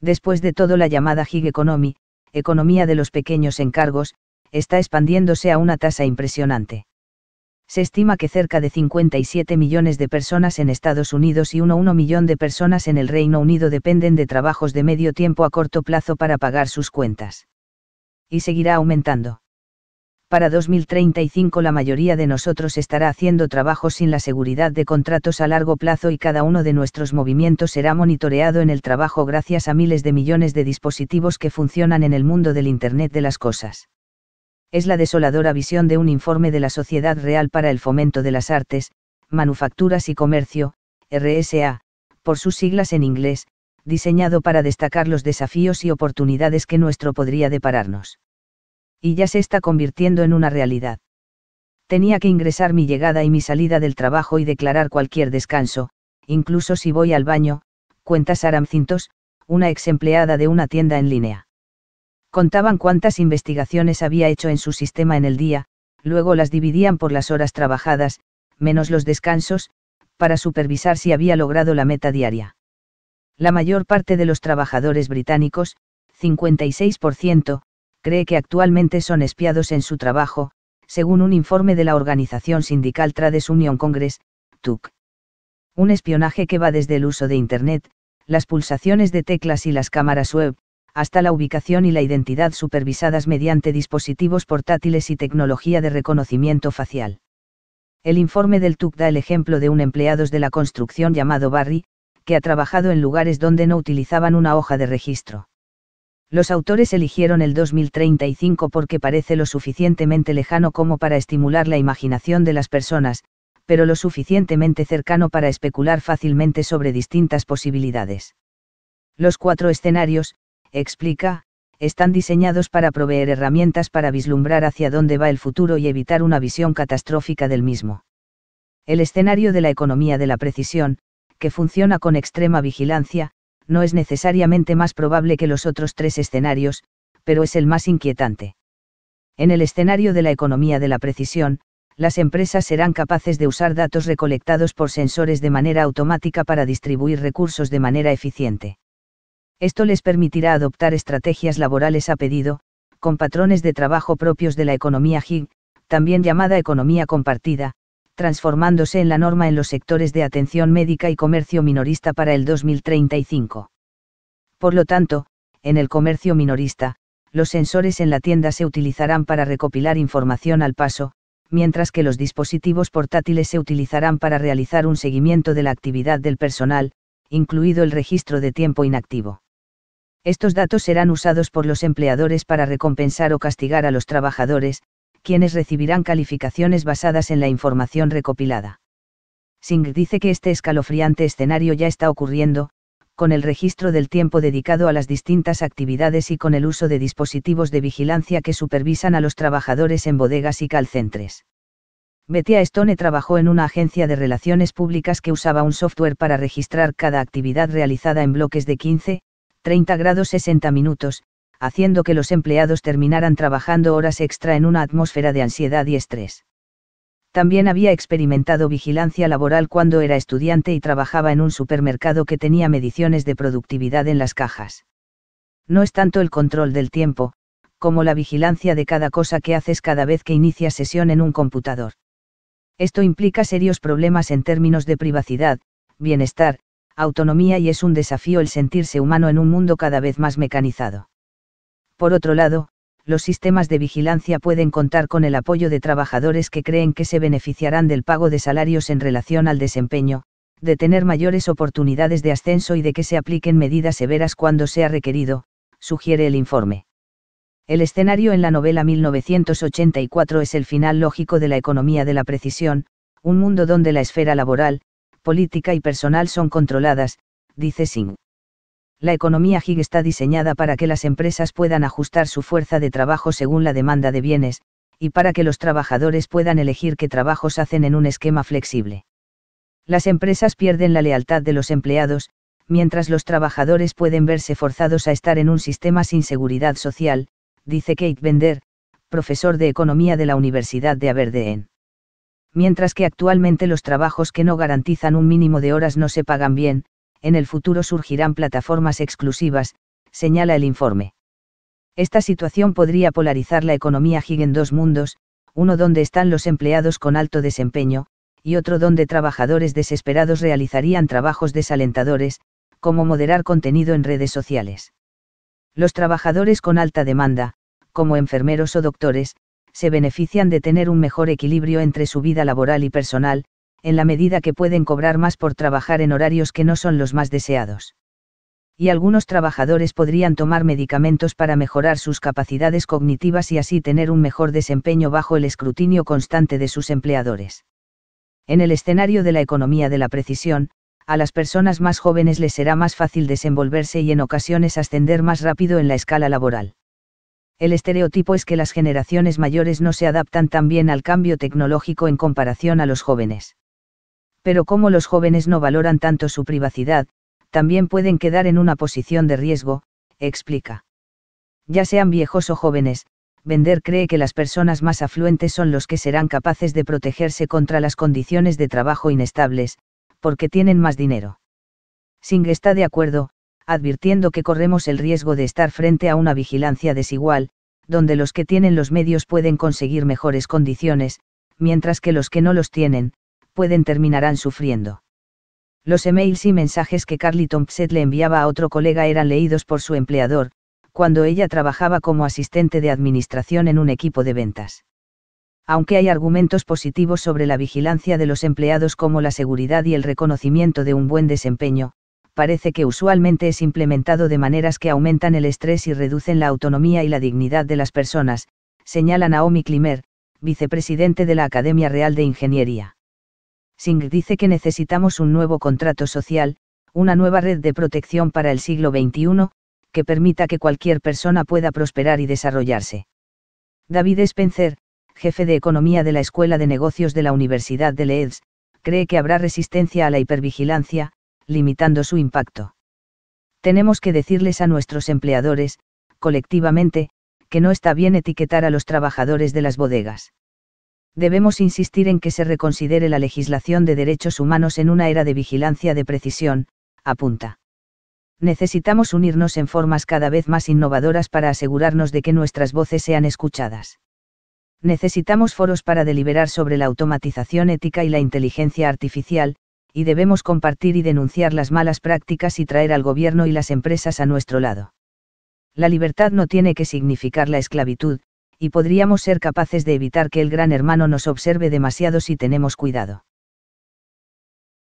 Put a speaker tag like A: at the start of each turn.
A: Después de todo la llamada gig economy, economía de los pequeños encargos, está expandiéndose a una tasa impresionante. Se estima que cerca de 57 millones de personas en Estados Unidos y 1,1 millón de personas en el Reino Unido dependen de trabajos de medio tiempo a corto plazo para pagar sus cuentas. Y seguirá aumentando para 2035 la mayoría de nosotros estará haciendo trabajos sin la seguridad de contratos a largo plazo y cada uno de nuestros movimientos será monitoreado en el trabajo gracias a miles de millones de dispositivos que funcionan en el mundo del Internet de las Cosas. Es la desoladora visión de un informe de la Sociedad Real para el Fomento de las Artes, Manufacturas y Comercio, RSA, por sus siglas en inglés, diseñado para destacar los desafíos y oportunidades que nuestro podría depararnos y ya se está convirtiendo en una realidad. Tenía que ingresar mi llegada y mi salida del trabajo y declarar cualquier descanso, incluso si voy al baño, cuenta Saramcintos, una ex empleada de una tienda en línea. Contaban cuántas investigaciones había hecho en su sistema en el día, luego las dividían por las horas trabajadas, menos los descansos, para supervisar si había logrado la meta diaria. La mayor parte de los trabajadores británicos, 56%, cree que actualmente son espiados en su trabajo, según un informe de la organización sindical Trades Union Congress, TUC. Un espionaje que va desde el uso de Internet, las pulsaciones de teclas y las cámaras web, hasta la ubicación y la identidad supervisadas mediante dispositivos portátiles y tecnología de reconocimiento facial. El informe del TUC da el ejemplo de un empleado de la construcción llamado Barry, que ha trabajado en lugares donde no utilizaban una hoja de registro. Los autores eligieron el 2035 porque parece lo suficientemente lejano como para estimular la imaginación de las personas, pero lo suficientemente cercano para especular fácilmente sobre distintas posibilidades. Los cuatro escenarios, explica, están diseñados para proveer herramientas para vislumbrar hacia dónde va el futuro y evitar una visión catastrófica del mismo. El escenario de la economía de la precisión, que funciona con extrema vigilancia, no es necesariamente más probable que los otros tres escenarios, pero es el más inquietante. En el escenario de la economía de la precisión, las empresas serán capaces de usar datos recolectados por sensores de manera automática para distribuir recursos de manera eficiente. Esto les permitirá adoptar estrategias laborales a pedido, con patrones de trabajo propios de la economía gig, también llamada economía compartida, transformándose en la norma en los sectores de atención médica y comercio minorista para el 2035. Por lo tanto, en el comercio minorista, los sensores en la tienda se utilizarán para recopilar información al paso, mientras que los dispositivos portátiles se utilizarán para realizar un seguimiento de la actividad del personal, incluido el registro de tiempo inactivo. Estos datos serán usados por los empleadores para recompensar o castigar a los trabajadores, quienes recibirán calificaciones basadas en la información recopilada. Singh dice que este escalofriante escenario ya está ocurriendo, con el registro del tiempo dedicado a las distintas actividades y con el uso de dispositivos de vigilancia que supervisan a los trabajadores en bodegas y calcentres. Betia Stone trabajó en una agencia de relaciones públicas que usaba un software para registrar cada actividad realizada en bloques de 15, 30 grados 60 minutos, haciendo que los empleados terminaran trabajando horas extra en una atmósfera de ansiedad y estrés. También había experimentado vigilancia laboral cuando era estudiante y trabajaba en un supermercado que tenía mediciones de productividad en las cajas. No es tanto el control del tiempo, como la vigilancia de cada cosa que haces cada vez que inicias sesión en un computador. Esto implica serios problemas en términos de privacidad, bienestar, autonomía y es un desafío el sentirse humano en un mundo cada vez más mecanizado. Por otro lado, los sistemas de vigilancia pueden contar con el apoyo de trabajadores que creen que se beneficiarán del pago de salarios en relación al desempeño, de tener mayores oportunidades de ascenso y de que se apliquen medidas severas cuando sea requerido, sugiere el informe. El escenario en la novela 1984 es el final lógico de la economía de la precisión, un mundo donde la esfera laboral, política y personal son controladas, dice Singh la economía gig está diseñada para que las empresas puedan ajustar su fuerza de trabajo según la demanda de bienes, y para que los trabajadores puedan elegir qué trabajos hacen en un esquema flexible. Las empresas pierden la lealtad de los empleados, mientras los trabajadores pueden verse forzados a estar en un sistema sin seguridad social, dice Kate Bender, profesor de economía de la Universidad de Aberdeen. Mientras que actualmente los trabajos que no garantizan un mínimo de horas no se pagan bien, en el futuro surgirán plataformas exclusivas, señala el informe. Esta situación podría polarizar la economía gig en dos mundos, uno donde están los empleados con alto desempeño, y otro donde trabajadores desesperados realizarían trabajos desalentadores, como moderar contenido en redes sociales. Los trabajadores con alta demanda, como enfermeros o doctores, se benefician de tener un mejor equilibrio entre su vida laboral y personal, en la medida que pueden cobrar más por trabajar en horarios que no son los más deseados. Y algunos trabajadores podrían tomar medicamentos para mejorar sus capacidades cognitivas y así tener un mejor desempeño bajo el escrutinio constante de sus empleadores. En el escenario de la economía de la precisión, a las personas más jóvenes les será más fácil desenvolverse y en ocasiones ascender más rápido en la escala laboral. El estereotipo es que las generaciones mayores no se adaptan tan bien al cambio tecnológico en comparación a los jóvenes pero como los jóvenes no valoran tanto su privacidad, también pueden quedar en una posición de riesgo, explica. Ya sean viejos o jóvenes, Vender cree que las personas más afluentes son los que serán capaces de protegerse contra las condiciones de trabajo inestables, porque tienen más dinero. Singh está de acuerdo, advirtiendo que corremos el riesgo de estar frente a una vigilancia desigual, donde los que tienen los medios pueden conseguir mejores condiciones, mientras que los que no los tienen, pueden terminarán sufriendo. Los emails y mensajes que Carly Thompson le enviaba a otro colega eran leídos por su empleador, cuando ella trabajaba como asistente de administración en un equipo de ventas. Aunque hay argumentos positivos sobre la vigilancia de los empleados como la seguridad y el reconocimiento de un buen desempeño, parece que usualmente es implementado de maneras que aumentan el estrés y reducen la autonomía y la dignidad de las personas, señala Naomi Klimer, vicepresidente de la Academia Real de Ingeniería. Singh dice que necesitamos un nuevo contrato social, una nueva red de protección para el siglo XXI, que permita que cualquier persona pueda prosperar y desarrollarse. David Spencer, jefe de economía de la Escuela de Negocios de la Universidad de Leeds, cree que habrá resistencia a la hipervigilancia, limitando su impacto. Tenemos que decirles a nuestros empleadores, colectivamente, que no está bien etiquetar a los trabajadores de las bodegas debemos insistir en que se reconsidere la legislación de derechos humanos en una era de vigilancia de precisión, apunta. Necesitamos unirnos en formas cada vez más innovadoras para asegurarnos de que nuestras voces sean escuchadas. Necesitamos foros para deliberar sobre la automatización ética y la inteligencia artificial, y debemos compartir y denunciar las malas prácticas y traer al gobierno y las empresas a nuestro lado. La libertad no tiene que significar la esclavitud, y podríamos ser capaces de evitar que el gran hermano nos observe demasiado si tenemos cuidado.